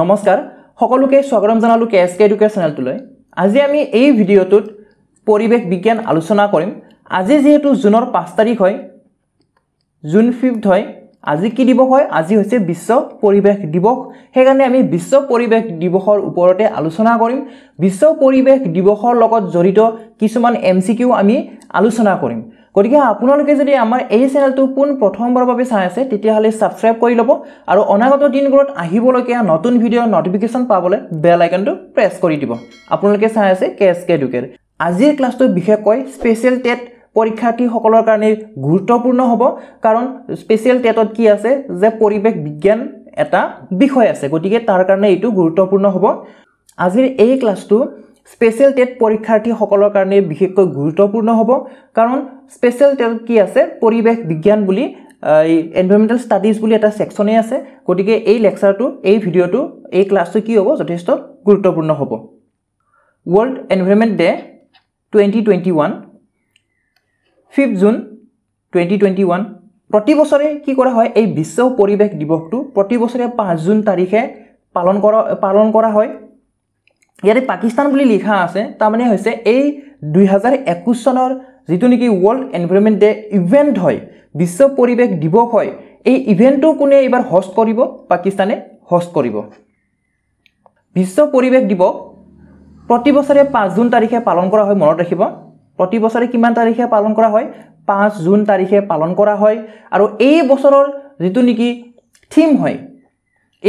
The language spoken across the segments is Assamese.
নমস্কাৰ সকলোকে স্বাগতম জনালোঁ কে এছ কে এডুকেৰ চেনেলটোলৈ আজি আমি এই ভিডিঅ'টোত পৰিৱেশ বিজ্ঞান আলোচনা কৰিম আজি যিহেতু জুনৰ পাঁচ তাৰিখ হয় জুন ফিফ্থ হয় আজি কি দিৱস হয় আজি হৈছে বিশ্ব পৰিৱেশ দিৱস সেইকাৰণে আমি বিশ্ব পৰিৱেশ দিৱসৰ ওপৰতে আলোচনা কৰিম বিশ্ব পৰিৱেশ দিৱসৰ লগত জড়িত কিছুমান এম চি কিউ আমি আলোচনা কৰিম গতিকে আপোনালোকে যদি আমাৰ এই চেনেলটো পোন প্ৰথমবাৰৰ বাবে চাই আছে তেতিয়াহ'লে ছাবস্ক্ৰাইব কৰি ল'ব আৰু অনাগত দিনবোৰত আহিবলগীয়া নতুন ভিডিঅ'ৰ ন'টিফিকেশ্যন পাবলৈ বেল আইকনটো প্ৰেছ কৰি দিব আপোনালোকে চাই আছে কে এছ কে ডুকেৰ আজিৰ ক্লাছটো বিশেষকৈ স্পেচিয়েল টেট পৰীক্ষাৰ্থীসকলৰ কাৰণে গুৰুত্বপূৰ্ণ হ'ব কাৰণ স্পেচিয়েল টেটত কি আছে যে পৰিৱেশ বিজ্ঞান এটা বিষয় আছে গতিকে তাৰ কাৰণে এইটো গুৰুত্বপূৰ্ণ হ'ব আজিৰ এই ক্লাছটো স্পেচিয়েল টেট পৰীক্ষাৰ্থীসকলৰ কাৰণে বিশেষকৈ গুৰুত্বপূৰ্ণ হ'ব কাৰণ স্পেচিয়েল টেট কি আছে পৰিৱেশ বিজ্ঞান বুলি এই এনভাইৰমেণ্টেল ষ্টাডিজ বুলি এটা ছেকশ্যনেই আছে গতিকে এই লেকচাৰটো এই ভিডিঅ'টো এই ক্লাছটো কি হ'ব যথেষ্ট গুৰুত্বপূৰ্ণ হ'ব world environment day twenty twenty one fifth June twenty twenty one প্ৰতি বছৰে কি কৰা হয় এই বিশ্ব পৰিৱেশ দিৱসটো প্ৰতি বছৰে পাঁচ জুন তাৰিখে পালন কৰা পালন কৰা হয় ইয়াতে পাকিস্তান বুলি লিখা আছে তাৰমানে হৈছে এই দুহেজাৰ একৈছ চনৰ যিটো নেকি ৱৰ্ল্ড এনভাইৰমেণ্ট ডে ইভেণ্ট হয় বিশ্ব পৰিৱেশ দিৱস হয় এই ইভেণ্টটো কোনে এইবাৰ হষ্ট কৰিব পাকিস্তানে হষ্ট কৰিব বিশ্ব পৰিৱেশ দিৱস প্ৰতি বছৰে পাঁচ জুন তাৰিখে পালন কৰা হয় মনত ৰাখিব প্ৰতি বছৰে কিমান তাৰিখে পালন কৰা হয় পাঁচ জুন তাৰিখে পালন কৰা হয় আৰু এই বছৰৰ যিটো নেকি থিম হয়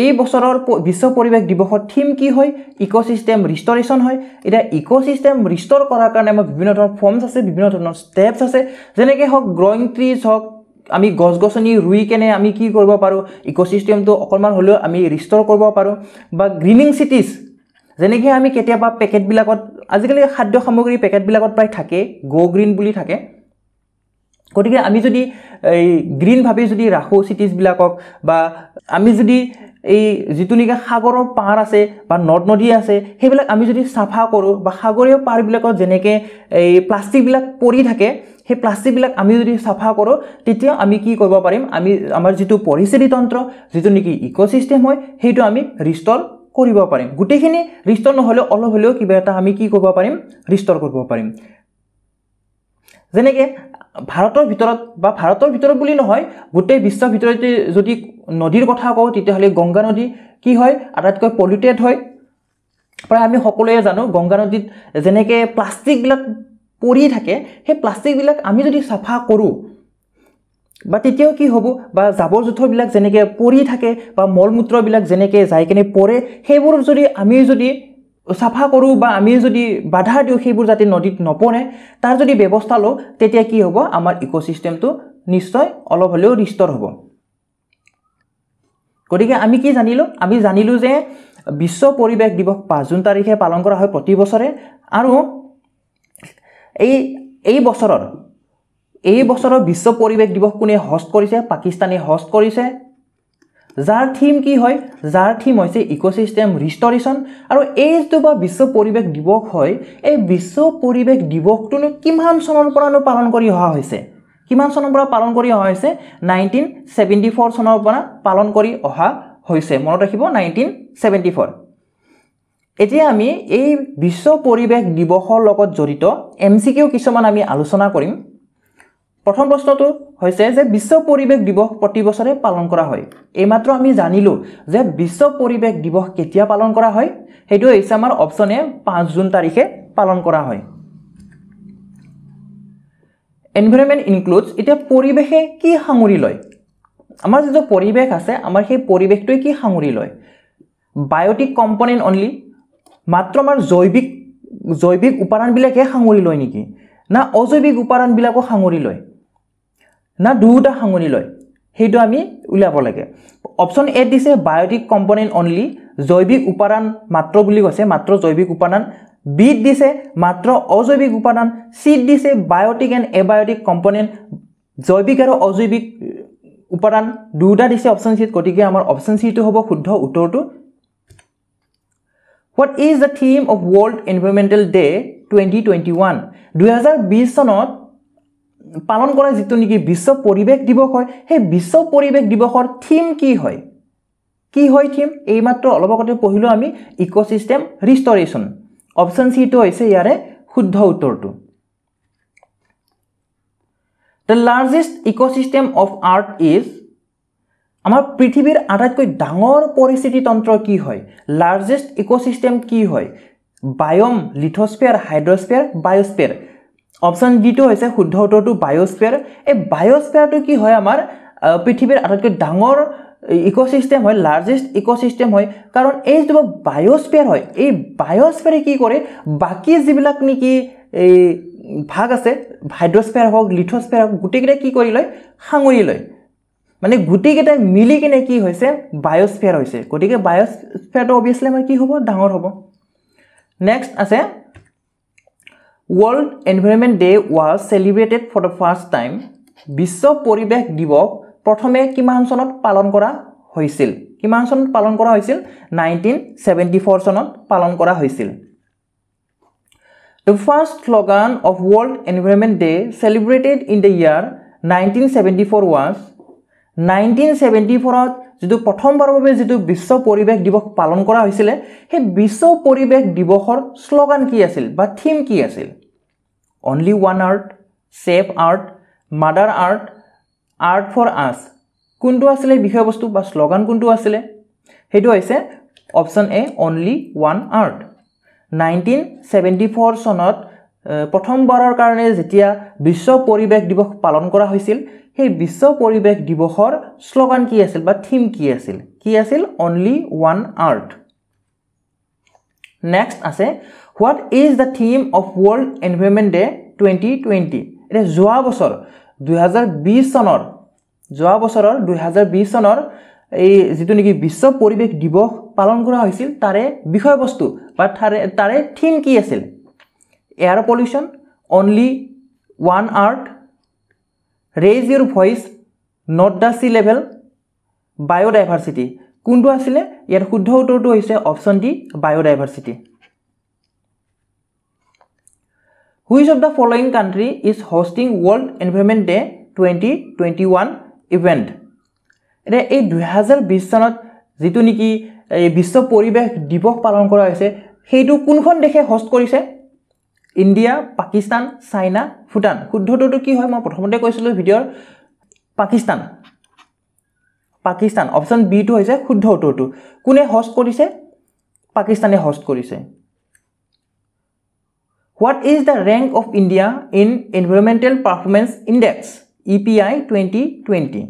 এই বছৰৰ বিশ্ব পৰিৱেশ দিৱসৰ থিম কি হয় ইক' ইক'চিষ্টেম ৰিষ্টৰেশ্যন হয় এতিয়া ইক' ইক'চিষ্টেম ৰিষ্টৰ কৰাৰ কাৰণে আমাৰ বিভিন্ন ধৰণৰ ফৰ্মছ আছে বিভিন্ন ধৰণৰ ষ্টেপছ আছে যেনেকৈ হওক গ্ৰয়িং ট্ৰিজ হওক আমি গছ গছনি ৰুই কেনে আমি কি কৰিব পাৰোঁ ইক' ইক'চিষ্টেমটো অকণমান হ'লেও আমি ৰিষ্টৰ কৰিব পাৰোঁ বা গ্ৰীণিং চিটিজ যেনেকৈ আমি কেতিয়াবা পেকেটবিলাকত আজিকালি খাদ্য সামগ্ৰী পেকেটবিলাকত প্ৰায় থাকে গ' গ্ৰীণ বুলি থাকে গতিকে আমি যদি এই গ্ৰীণভাৱে যদি ৰাখোঁ চিটিজবিলাকক বা আমি যদি এই যিটো নেকি সাগৰৰ পাৰ আছে বা নদ নদী আছে সেইবিলাক আমি যদি চাফা কৰোঁ বা সাগৰীয় পাৰবিলাকত যেনেকৈ এই প্লাষ্টিকবিলাক পৰি থাকে সেই প্লাষ্টিকবিলাক আমি যদি চাফা কৰোঁ তেতিয়া আমি কি কৰিব পাৰিম আমি আমাৰ যিটো তন্ত্ৰ যিটো নেকি ইক'চিষ্টেম হয় সেইটো আমি ৰিষ্টৰ কৰিব পাৰিম গোটেইখিনি ৰিষ্টৰ নহ'লেও অলপ হ'লেও কিবা এটা আমি কি কৰিব পাৰিম ৰিষ্টৰ কৰিব পাৰিম যেনেকৈ ভাৰতৰ ভিতৰত বা ভাৰতৰ ভিতৰত বুলি নহয় গোটেই বিশ্বৰ ভিতৰতে যদি নদীৰ কথা কওঁ তেতিয়াহ'লে গংগা নদী কি হয় আটাইতকৈ পলিউটেড হয় প্ৰায় আমি সকলোৱে জানো গংগা নদীত যেনেকৈ প্লাষ্টিকবিলাক পৰি থাকে সেই প্লাষ্টিকবিলাক আমি যদি চাফা কৰোঁ বা তেতিয়াও কি হ'ব বা জাবৰ জোঁথৰবিলাক যেনেকৈ পৰি থাকে বা মল মূত্ৰবিলাক যেনেকৈ যাই কিনে পৰে সেইবোৰ যদি আমি যদি চাফা কৰোঁ বা আমি যদি বাধা দিওঁ সেইবোৰ যাতে নদীত নপৰে তাৰ যদি ব্যৱস্থা লওঁ তেতিয়া কি হ'ব আমাৰ ইক' চিষ্টেমটো নিশ্চয় অলপ হ'লেও ৰিষ্টৰ হ'ব গতিকে আমি কি জানিলোঁ আমি জানিলোঁ যে বিশ্ব পৰিৱেশ দিৱস পাঁচ জুন তাৰিখে পালন কৰা হয় প্ৰতি বছৰে আৰু এই এই বছৰৰ এই বছৰৰ বিশ্ব পৰিৱেশ দিৱস কোনে হষ্ট কৰিছে পাকিস্তানে হষ্ট কৰিছে যাৰ থিম কি হয় যাৰ থিম হৈছে ইক' ইক'চিষ্টেম ৰিষ্টৰেশ্যন আৰু এই যিটো বা বিশ্ব পৰিৱেশ দিৱস হয় এই বিশ্ব পৰিৱেশ দিৱসটোনো কিমান চনৰ পৰানো পালন কৰি অহা হৈছে কিমান চনৰ পৰা পালন কৰি অহা হৈছে নাইনটিন ছেভেণ্টি ফ'ৰ চনৰ পৰা পালন কৰি অহা হৈছে মনত ৰাখিব নাইনটিন ছেভেণ্টি ফ'ৰ এতিয়া আমি এই বিশ্ব পৰিৱেশ দিৱসৰ লগত জড়িত এম চি কিউ কিছুমান আমি আলোচনা কৰিম প্ৰথম প্ৰশ্নটো হৈছে যে বিশ্ব পৰিৱেশ দিৱস প্ৰতি বছৰে পালন কৰা হয় এইমাত্ৰ আমি জানিলোঁ যে বিশ্ব পৰিৱেশ দিৱস কেতিয়া পালন কৰা হয় সেইটো হৈছে আমাৰ অপশ্যন এ পাঁচ জুন তাৰিখে পালন কৰা হয় এনভাইৰমেণ্ট ইনক্লুডছ এতিয়া পৰিৱেশে কি সাঙুৰি লয় আমাৰ যিটো পৰিৱেশ আছে আমাৰ সেই পৰিৱেশটোৱে কি সাঙুৰি লয় বায়'টিক কম্পনেণ্ট অনলি মাত্ৰ আমাৰ জৈৱিক জৈৱিক উপাদানবিলাকহে সাঙুৰি লয় নেকি না অজৈৱিক উপাদানবিলাকো সাঙুৰি লয় না দুয়োটা সাঙুনি লয় সেইটো আমি উলিয়াব লাগে অপশ্যন এত দিছে বায়'টিক কম্পনেণ্ট অনলি জৈৱিক উপাদান মাত্ৰ বুলি কৈছে মাত্ৰ জৈৱিক উপাদান বিত দিছে মাত্ৰ অজৈৱিক উপাদান চিত দিছে বায়'টিক এণ্ড এবায়'টিক কম্পনেণ্ট জৈৱিক আৰু অজৈৱিক উপাদান দুয়োটা দিছে অপশ্যন চিত গতিকে আমাৰ অপশ্যন চিটো হ'ব শুদ্ধ উত্তৰটো what is the theme of world environmental day' twenty twenty one দুহেজাৰ বিছ চনত পালন কৰা যিটো নেকি বিশ্ব পৰিৱেশ দিৱস হয় সেই বিশ্ব পৰিৱেশ দিৱসৰ থিম কি হয় কি হয় থিম এইমাত্ৰ অলপ আগতে পঢ়িলোঁ আমি ইক' ইক'চিষ্টেম ৰিষ্টৰেশ্যন অপশ্যন চিটো হৈছে ইয়াৰে শুদ্ধ উত্তৰটো the largest ecosystem of earth is আমাৰ পৃথিৱীৰ আটাইতকৈ ডাঙৰ পৰিস্থিতি তন্ত্ৰ কি হয় লাৰ্জেষ্ট ইক' ইক'চিষ্টেম কি হয় বায়ম লিথস্ফেয়াৰ হাইড্ৰস্ফেয়াৰ বায়স্পেয়াৰ অপশ্যন ডিটো হৈছে শুদ্ধ উত্তৰটো বায়'স্ফেয়াৰ এই বায়'স্ফেয়াৰটো কি হয় আমাৰ পৃথিৱীৰ আটাইতকৈ ডাঙৰ ইক'চিষ্টেম হয় লাৰ্জেষ্ট ইক'চিষ্টেম হয় কাৰণ এই যিটো বায়'স্ফেয়াৰ হয় এই বায়'স্ফেয়াৰে কি কৰে বাকী যিবিলাক নেকি এই ভাগ আছে হাইড্ৰস্ফেয়াৰ হওক লিথস্পেয়াৰ হওক গোটেইকেইটাই কি কৰি লয় সাঙুৰি লয় মানে গোটেইকেইটাই মিলি কিনে কি হৈছে বায়'স্ফেয়াৰ হৈছে গতিকে বায়'স্ফেয়াৰটো অভিয়াছলি আমাৰ কি হ'ব ডাঙৰ হ'ব নেক্সট আছে world environment day was celebrated for the first time বিশ্ব পৰিৱেশ দিৱস প্ৰথমে কিমান চনত পালন কৰা হৈছিল কিমান চনত পালন কৰা হৈছিল নাইনটিন ছেভেণ্টি ফ'ৰ চনত পালন কৰা হৈছিল the first slogan of world environment day celebrated in the year nineteen seventy four was nineteen seventy ফ'ৰত যিটো প্ৰথমবাৰৰ বাবে যিটো বিশ্ব পৰিৱেশ দিৱস পালন কৰা হৈছিলে সেই বিশ্ব পৰিৱেশ দিৱসৰ শ্লোগান কি আছিল বা থিম কি আছিল only one earth save earth mother earth earth for us কোনটো আছিলে বিষয়বস্তু বা শ্লগান কোনটো আছিলে সেইটো হৈছে option A only one earth nineteen seventy four চনত প্ৰথমবাৰৰ কাৰণে যেতিয়া বিশ্ব পৰিৱেশ দিৱস পালন কৰা হৈছিল সেই বিশ্ব পৰিৱেশ দিৱসৰ শ্লোগান কি আছিল বা থিম কি আছিল কি আছিল অনলি ওৱান আৰ্থ নেক্সট আছে what is the theme of world environment day twenty twenty এতিয়া যোৱা বছৰ দুহেজাৰ বিছ চনৰ যোৱা বছৰৰ দুহেজাৰ বিছ চনৰ এই যিটো নেকি বিশ্ব পৰিৱেশ দিৱস পালন কৰা হৈছিল তাৰে বিষয়বস্তু বা তাৰে তাৰে থিম কি আছিল air pollution only one earth raise your voice not the sea level biodiversity কোনটো আছিলে ইয়াৰ শুদ্ধ উত্তৰটো হৈছে option D biodiversity which of the following country is hosting world environment day twenty twenty one event এতিয়া এই দুহেজাৰ বিছ চনত যিটো নেকি এই বিশ্ব পৰিৱেশ দিৱস পালন কৰা হৈছে সেইটো কোনখন দেশে হষ্ট কৰিছে ইণ্ডিয়া পাকিস্তান চাইনা ভূটান শুদ্ধটোতো কি হয় মই প্ৰথমতে কৈছিলোঁ ভিডিঅ'ৰ পাকিস্তান পাকিস্তান অপশ্যন বিটো হৈছে শুদ্ধ উত্তৰটো কোনে হষ্ট কৰিছে পাকিস্তানে হষ্ট কৰিছে what is the rank of India in environmental performance index E P I twenty twenty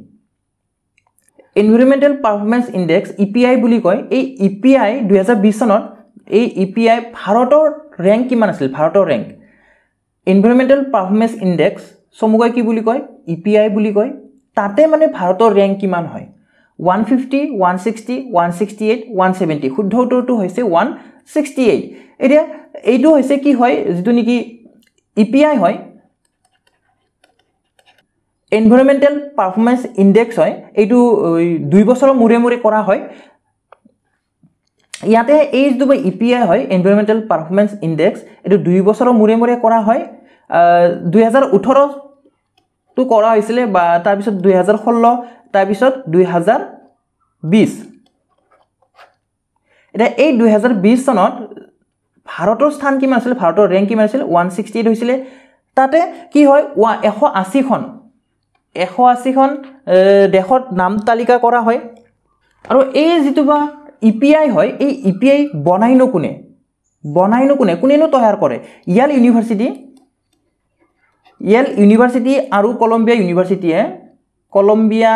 environmental performance index E P I বুলি কয় এই ই পি আই দুহেজাৰ বিছ চনত এই ই পি আই ভাৰতৰ ৰেংক কিমান আছিল ভাৰতৰ ৰেংক এনভাইৰমেণ্টেল পাৰফৰ্মেন্স ইণ্ডেক্স চমুকৈ কি বুলি কয় ই পি আই বুলি কয় তাতে মানে ভাৰতৰ ৰেংক কিমান হয় one fifty one sixty one sixty eight one seventy শুদ্ধ উত্তৰটো হৈছে ওৱান ছিক্সটি এইট এতিয়া এইটো হৈছে কি হয় যিটো নেকি ই পি আই হয় এনভাইৰমেণ্টেল পাৰফৰ্মেঞ্চ ইণ্ডেক্স হয় এইটো দুই বছৰৰ মূৰে মূৰে কৰা হয় ইয়াতে এই যিটো মই ই পি আই হয় এনভাইৰমেণ্টেল পাৰফৰ্মেন্স ইণ্ডেক্স এইটো দুই বছৰৰ মূৰে মূৰে কৰা হয় দুহেজাৰ ওঠৰটো কৰা হৈছিলে বা তাৰপিছত দুহেজাৰ ষোল্ল তাৰপিছত দুহেজাৰ বিছ এতিয়া এই দুহেজাৰ বিছ চনত ভাৰতৰ স্থান কিমান আছিলে ভাৰতৰ ৰেংক কিমান আছিল ওৱান ছিক্সটি এইট হৈছিলে তাতে কি হয় ৱা এশ আশীখন এশ আশীখন দেশত নাম তালিকা কৰা হয় আৰু এই যিটো বা ই পি আই হয় এই ই পি আই বনাইনো কোনে বনাইনো কোনে কোনেনো তৈয়াৰ কৰে ইয়াল ইউনিভাৰ্চিটি ইয়াল ইউনিভাৰ্চিটি আৰু কলম্বিয়া ইউনিভাৰ্চিটিয়ে কলম্বিয়া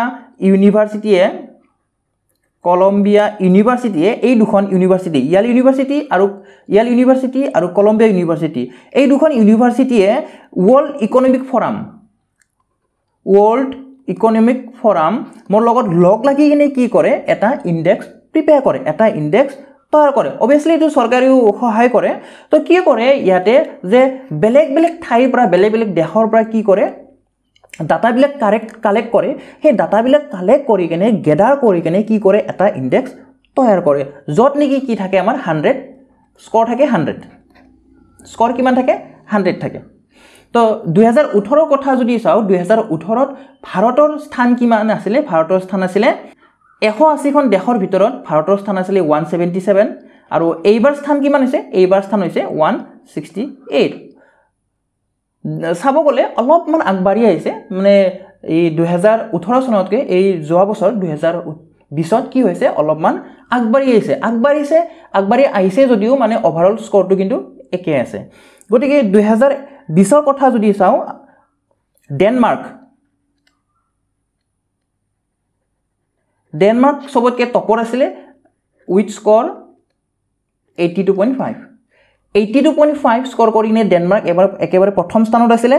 ইউনিভাৰ্চিটিয়ে কলম্বিয়া ইউনিভাৰ্চিটিয়ে এই দুখন ইউনিভাৰ্চিটি ইয়াল ইউনিভাৰ্চিটি আৰু ইয়াল ইউনিভাৰ্চিটি আৰু কলম্বিয়া ইউনিভাৰ্চিটি এই দুখন ইউনিভাৰ্চিটিয়ে world economic forum world economic forum মোৰ লগত লগ লাগি কিনে কি কৰে এটা ইণ্ডেক্স প্ৰিপেয়াৰ কৰে এটা ইণ্ডেক্স তৈয়াৰ কৰে অভিয়াছলি এইটো চৰকাৰেও সহায় কৰে তো কি কৰে ইয়াতে যে বেলেগ বেলেগ ঠাইৰ পৰা বেলেগ বেলেগ দেশৰ পৰা কি কৰে ডাটাবিলাক কাৰেক্ট কালেক্ট কৰে সেই ডাটাবিলাক কালেক্ট কৰি কেনে গেডাৰ কৰি কেনে কি কৰে এটা ইণ্ডেক্স তৈয়াৰ কৰে য'ত নেকি কি থাকে আমাৰ হাণ্ড্ৰেড স্ক'ৰ থাকে হাণ্ড্ৰেড স্ক'ৰ কিমান থাকে হাণ্ড্ৰেড থাকে তো দুহেজাৰ ওঠৰৰ কথা যদি চাওঁ দুহেজাৰ ওঠৰত ভাৰতৰ স্থান কিমান আছিলে ভাৰতৰ স্থান আছিলে এশ আশীখন দেশৰ ভিতৰত ভাৰতৰ স্থান আছিলে ওৱান ছেভেণ্টি চেভেন আৰু এইবাৰ স্থান কিমান হৈছে এইবাৰ স্থান হৈছে ওৱান ছিক্সটি এইট চাব গ'লে অলপমান আগবাঢ়ি আহিছে মানে এই দুহেজাৰ ওঠৰ চনতকৈ এই যোৱা বছৰ দুহেজাৰ বিছত কি হৈছে অলপমান আগবাঢ়ি আহিছে আগবাঢ়িছে আগবাঢ়ি আহিছে যদিও মানে অভাৰঅল স্ক'ৰটো কিন্তু একেই আছে গতিকে দুহেজাৰ বিছৰ কথা যদি চাওঁ ডেনমাৰ্ক ডেনমাৰ্ক চবতকৈ টপত আছিলে with score eighty two point five eighty two point five score কৰি কিনে ডেনমাৰ্ক এবাৰ একেবাৰে প্ৰথম স্থানত আছিলে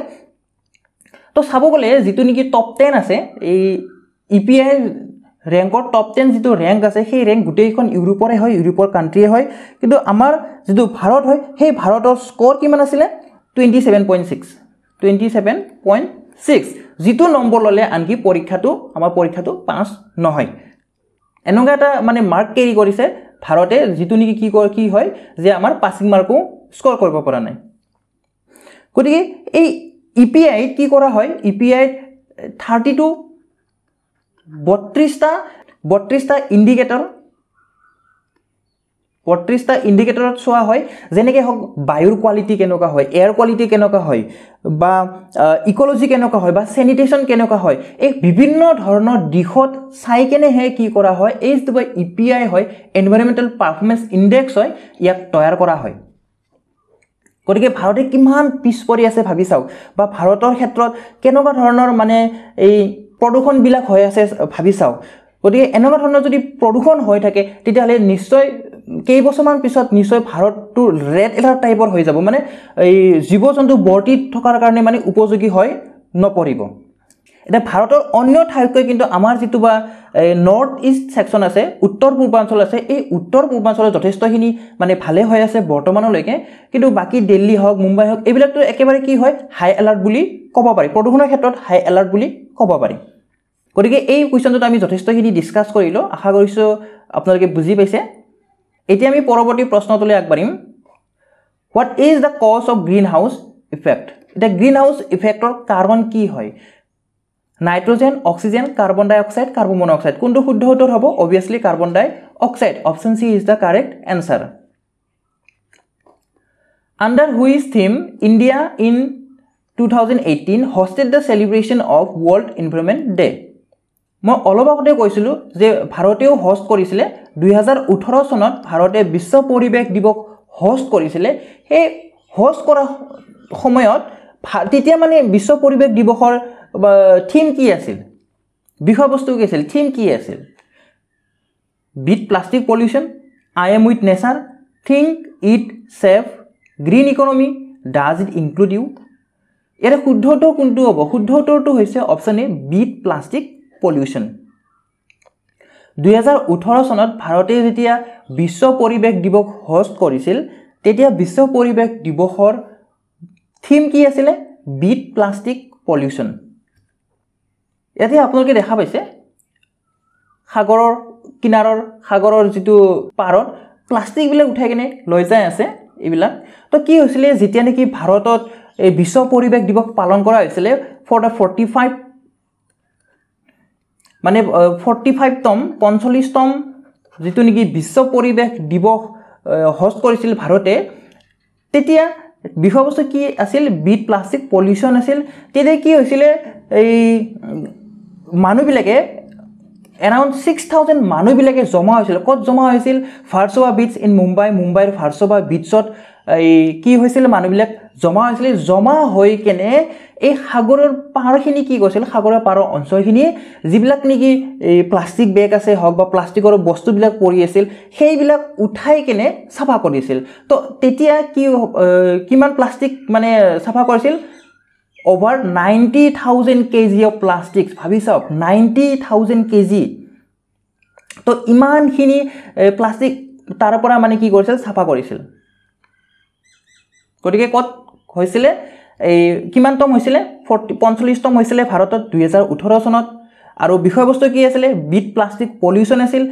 তো চাব গ'লে যিটো নেকি টপ টেন আছে এই ই পি আই ৰেংকৰ টপ টেন যিটো ৰেংক আছে সেই ৰেংক গোটেইখন ইউৰোপৰে হয় ইউৰোপৰ কাণ্ট্ৰীয়ে হয় কিন্তু আমাৰ যিটো ভাৰত হয় সেই ভাৰতৰ স্ক'ৰ কিমান আছিলে twenty seven point six twenty seven point six যিটো নম্বৰ ল'লে আনকি পৰীক্ষাটো আমাৰ পৰীক্ষাটো পাঁচ নহয় এনেকুৱা এটা মানে মাৰ্ক কেৰি কৰিছে ভাৰতে যিটো নেকি কি কৰে কি হয় যে আমাৰ পাছিং মাৰ্কো স্ক'ৰ কৰিব পৰা নাই গতিকে এই ই পি আইত কি কৰা হয় ই পি আইত থাৰ্টি টু বত্ৰিছটা বত্ৰিছটা ইণ্ডিকেটৰ বত্ৰিছটা ইণ্ডিকেটৰত চোৱা হয় যেনেকৈ হওক বায়ুৰ কোৱালিটি কেনেকুৱা হয় এয়াৰ কোৱালিটি কেনেকুৱা হয় বা ইক'লজি কেনেকুৱা হয় বা চেনিটেশ্যন কেনেকুৱা হয় এই বিভিন্ন ধৰণৰ দিশত চাই কেনেহে কি কৰা হয় এই যিটো বা ই পি আই হয় এনভাইৰমেণ্টেল পাৰফৰ্মেঞ্চ ইণ্ডেক্স হয় ইয়াক তৈয়াৰ কৰা হয় গতিকে ভাৰতে কিমান পিছপৰি আছে ভাবি চাওক বা ভাৰতৰ ক্ষেত্ৰত কেনেকুৱা ধৰণৰ মানে এই প্ৰদূষণবিলাক হৈ আছে ভাবি চাওক গতিকে এনেকুৱা ধৰণৰ যদি প্ৰদূষণ হৈ থাকে তেতিয়াহ'লে নিশ্চয় কেইবছৰমান পিছত নিশ্চয় ভাৰতটো ৰেড এলাৰ্ট টাইপৰ হৈ যাব মানে এই জীৱ জন্তু বৰ্তি থকাৰ কাৰণে মানে উপযোগী হৈ নপৰিব এতিয়া ভাৰতৰ অন্য ঠাইতকৈ কিন্তু আমাৰ যিটো বা নৰ্থ ইষ্ট ছেকশ্যন আছে উত্তৰ পূৰ্বাঞ্চল আছে এই উত্তৰ পূৰ্বাঞ্চলত যথেষ্টখিনি মানে ভালেই হৈ আছে বৰ্তমানলৈকে কিন্তু বাকী দিল্লী হওক মুম্বাই হওক এইবিলাকতো একেবাৰে কি হয় হাই এলাৰ্ট বুলি ক'ব পাৰি প্ৰদূষণৰ ক্ষেত্ৰত হাই এলাৰ্ট বুলি ক'ব পাৰি গতিকে এই কুৱেশ্যনটোত আমি যথেষ্টখিনি ডিছকাছ কৰিলোঁ আশা কৰিছোঁ আপোনালোকে বুজি পাইছে এতিয়া আমি পৰৱৰ্তী প্ৰশ্নটোলৈ আগবাঢ়িম what is the cause of greenhouse effect এটা গ্ৰীণ হাউচ ইফেক্টৰ কারণ কি হয় nitrogen oxygen carbon dioxide carbon oxide কোনটো শুদ্ধ উত্তৰ হ'ব obviously carbon dioxide option C is the correct answer under whose theme India in two thousand eighteen hosted the celebration of world environment day' মই অলপ আগতে কৈছিলোঁ যে ভাৰতেও হষ্ট কৰিছিলে দুহেজাৰ ওঠৰ চনত ভাৰতে বিশ্ব পৰিৱেশ দিৱস হষ্ট কৰিছিলে সেই হষ্ট কৰা সময়ত তেতিয়া মানে বিশ্ব পৰিৱেশ দিৱসৰ থিম কি আছিল বিষয়বস্তু কি আছিল থিম কি আছিল beat plastic pollution I am with nature think it save green economy does it include you ইয়াৰে শুদ্ধ উত্তৰ কোনটো হ'ব শুদ্ধ উত্তৰটো হৈছে option A beat plastic pollution দুহেজাৰ ওঠৰ চনত ভাৰতে যেতিয়া বিশ্ব পৰিৱেশ দিৱস হষ্ট কৰিছিল তেতিয়া বিশ্ব পৰিৱেশ দিৱসৰ থিম কি আছিলে বিট প্লাষ্টিক পলিউশ্যন ইয়াতে আপোনালোকে দেখা পাইছে সাগৰৰ কিনাৰৰ সাগৰৰ যিটো পাৰত প্লাষ্টিকবিলাক উঠাই কিনে লৈ যায় আছে এইবিলাক তো কি হৈছিলে যেতিয়া নেকি ভাৰতত এই বিশ্ব পৰিৱেশ দিৱস পালন কৰা হৈছিলে ফৰ দ্য ফৰ্টি ফাইভ মানে ফৰ্টি ফাইভতম পঞ্চল্লিছতম যিটো নেকি বিশ্ব পৰিৱেশ দিৱস হষ্ট কৰিছিল ভাৰতে তেতিয়া বিষয়বস্তু কি আছিল বিট প্লাষ্টিক পলিউশ্যন আছিল তেতিয়া কি হৈছিলে এই মানুহবিলাকে এৰাউণ্ড ছিক্স থাউজেণ্ড মানুহবিলাকে জমা হৈছিল ক'ত জমা হৈছিল ভাৰ্চোভা বীচ ইন মুম্বাই মুম্বাইৰ ভাৰ্চোভা বীচত এই কি হৈছিল মানুহবিলাক জমা হৈছিল জমা হৈ কেনে এই সাগৰৰ পাৰখিনি কি কৈছিল সাগৰৰ পাৰৰ অঞ্চলখিনি যিবিলাক নেকি এই প্লাষ্টিক বেগ আছে হওক বা প্লাষ্টিকৰ বস্তুবিলাক পৰি আছিল সেইবিলাক উঠাই কেনে চাফা কৰিছিল তো তেতিয়া কি কিমান প্লাষ্টিক মানে চাফা কৰিছিল over ninety thousand K G of plastic ভাবি চাওক নাইণ্টি থাউজেণ্ড কে জি তো ইমানখিনি প্লাষ্টিক তাৰ পৰা মানে কি কৰিছিল চাফা কৰিছিল গতিকে ক'ত হৈছিলে এই কিমানতম হৈছিলে ফৰ্টি পঞ্চল্লিছতম হৈছিলে ভাৰতত দুহেজাৰ ওঠৰ চনত আৰু বিষয়বস্তু কি আছিলে বিট প্লাষ্টিক পলিউশ্যন আছিল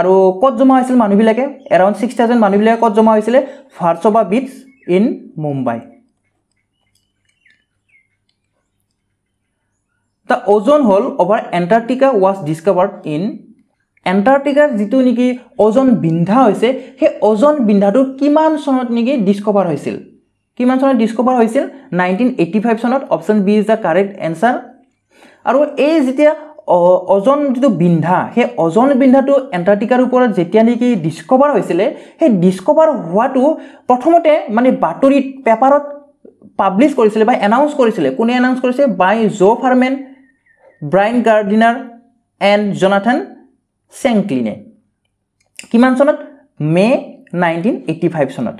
আৰু ক'ত জমা হৈছিল মানুহবিলাকে এৰাউণ্ড ছিক্স থাউজেণ্ড মানুহবিলাকে ক'ত জমা হৈছিলে Versova beaches in Mumbai the ozone hole over Antarctica was discovered in এণ্টাৰ্টিকাৰ যিটো নেকি অজন বিন্ধা হৈছে সেই অজন বিন্ধাটো কিমান চনত নেকি ডিছকভাৰ হৈছিল কিমান চনত ডিস্ক'ভাৰ হৈছিল নাইনটিন এইটি ফাইভ চনত option B is the correct answer আৰু এই যেতিয়া অজন যিটো বিন্ধা সেই অজন বিন্ধাটো এণ্টাৰ্টিকাৰ ওপৰত যেতিয়া নেকি ডিস্ক'ভাৰ হৈছিলে সেই ডিস্ক'ভাৰ হোৱাটো প্ৰথমতে মানে বাতৰিত পেপাৰত পাব্লিছ কৰিছিলে বা এনাউন্স কৰিছিলে কোনে এনাউন্স কৰিছে বাই জ' ফাৰ্মেন ব্ৰাইন গাৰ্ডিনাৰ এণ্ড জনাথান চেংক্লিনে কিমান চনত মে' নাইনটিন এইটি ফাইভ চনত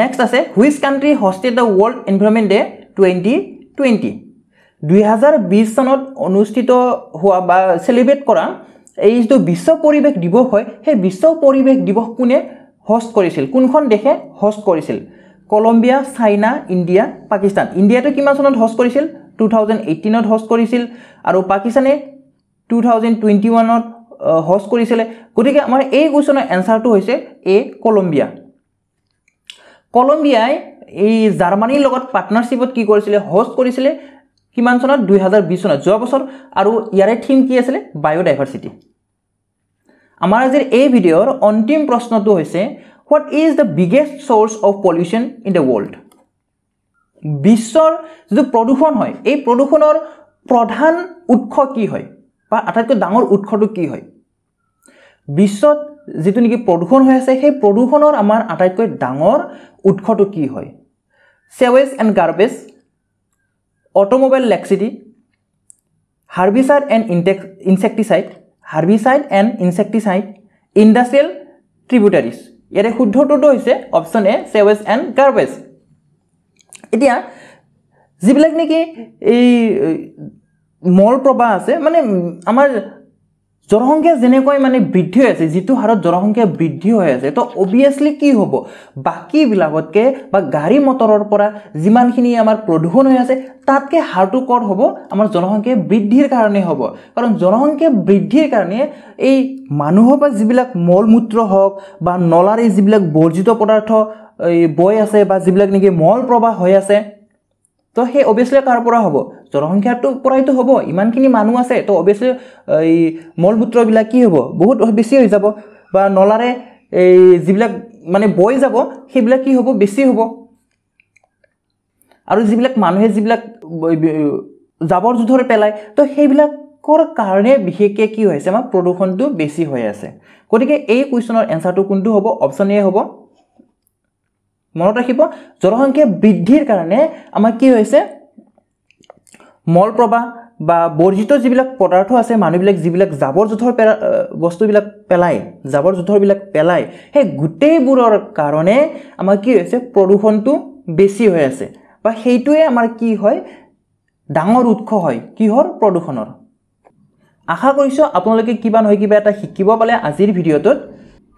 নেক্সট আছে which country hosted the world environment day twenty twenty দুহেজাৰ বিছ চনত অনুষ্ঠিত হোৱা বা চেলিব্ৰেট কৰা এই যিটো বিশ্ব পৰিৱেশ দিৱস হয় সেই বিশ্ব পৰিৱেশ দিৱস কোনে হষ্ট কৰিছিল কোনখন দেশে হষ্ট কৰিছিল কলম্বিয়া চাইনা ইণ্ডিয়া পাকিস্তান ইণ্ডিয়াটো কিমান চনত হষ্ট কৰিছিল টু থাউজেণ্ড এইটিনত হষ্ট কৰিছিল আৰু পাকিস্তানে টু থাউজেণ্ড টুৱেণ্টি ওৱানত হষ্ট কৰিছিলে গতিকে আমাৰ এই কুৱেশ্যনৰ এনচাৰটো হৈছে এ কলম্বিয়া কলম্বিয়াই এই জাৰ্মানীৰ লগত পাৰ্টনাৰশ্বিপত কি কৰিছিলে হোষ্ট কৰিছিলে কিমান চনত দুহেজাৰ বিছ চনত যোৱা বছৰ আৰু ইয়াৰে থিম কি আছিলে বায়'ডাইভাৰ্চিটি আমাৰ আজিৰ এই ভিডিঅ'ৰ অন্তিম প্ৰশ্নটো হৈছে what is the biggest source of pollution in the world বিশ্বৰ যিটো প্ৰদূষণ হয় এই প্ৰদূষণৰ প্ৰধান উৎস কি হয় বা আটাইতকৈ ডাঙৰ উৎসটো কি হয় বিশ্বত যিটো নেকি প্ৰদূষণ হৈ আছে সেই প্ৰদূষণৰ আমাৰ আটাইতকৈ ডাঙৰ উৎসটো কি হয় চেৱেজ এণ্ড গাৰ্বেজ অট'মোবাইল লেক্সিটি herbicide and intake insecticide herbicide and insecticide industrial tributaries ইয়াৰে শুদ্ধটোতো হৈছে অপশ্যন এ চেৱেজ এণ্ড গাৰ্বেজ এতিয়া যিবিলাক নেকি এই মল প্ৰবাহ আছে মানে আমাৰ জনসংখ্যা যেনেকৈ মানে বৃদ্ধি হৈ আছে যিটো হাৰত জনসংখ্যা বৃদ্ধি হৈ আছে তো অবভিয়াছলি কি হ'ব বাকীবিলাকতকৈ বা গাড়ী মটৰৰ পৰা যিমানখিনি আমাৰ প্ৰদূষণ হৈ আছে তাতকৈ হাৰটো কৰ হ'ব আমাৰ জনসংখ্যা বৃদ্ধিৰ কাৰণে হ'ব কাৰণ জনসংখ্যা বৃদ্ধিৰ কাৰণে এই মানুহৰ পৰা যিবিলাক মল মূত্ৰ হওক বা নলাৰ এই যিবিলাক বৰ্জিত পদাৰ্থ এই বৈ আছে বা যিবিলাক নেকি মল প্ৰৱাহ হৈ আছে তো সেই অভিয়াছলি কাৰ পৰা হ'ব জনসংখ্যাটোৰ পৰাইতো হ'ব ইমানখিনি মানুহ আছে তো অভিয়াছলি এই মলমূত্ৰবিলাক কি হ'ব বহুত বেছি হৈ যাব বা নলাৰে এই যিবিলাক মানে বৈ যাব সেইবিলাক কি হ'ব বেছি হ'ব আৰু যিবিলাক মানুহে যিবিলাক জাবৰ জোঁথৰ পেলায় তো সেইবিলাকৰ কাৰণে বিশেষকৈ কি হৈছে আমাৰ প্ৰদূষণটো বেছি হৈ আছে গতিকে এই কুৱেশ্যনৰ এনচাৰটো কোনটো হ'ব অপশ্যন এ হ'ব মনত ৰাখিব জনসংখ্যা বৃদ্ধিৰ কাৰণে আমাৰ কি হৈছে মল প্ৰবাহ বা বৰ্জিত যিবিলাক পদাৰ্থ আছে মানুহবিলাক যিবিলাক জাবৰ জোঁথৰ পেলা বস্তুবিলাক পেলায় জাবৰ জোঁথৰবিলাক পেলায় সেই গোটেইবোৰৰ কাৰণে আমাৰ কি হৈছে প্ৰদূষণটো বেছি হৈ আছে বা সেইটোৱে আমাৰ কি হয় ডাঙৰ উৎস হয় কিহৰ প্ৰদূষণৰ আশা কৰিছোঁ আপোনালোকে কিবা নহয় কিবা এটা শিকিব পালে আজিৰ ভিডিঅ'টোত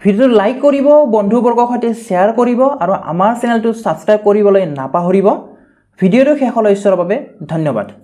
ভিডিওটো লাইক কৰিব বন্ধুবৰ্গৰ সৈতে শ্বেয়াৰ কৰিব আৰু আমাৰ চেনেলটো ছাবস্ক্ৰাইব কৰিবলৈ নাপাহৰিব ভিডিঅ'টো শেষলৈ ঈশ্বৰৰ বাবে ধন্যবাদ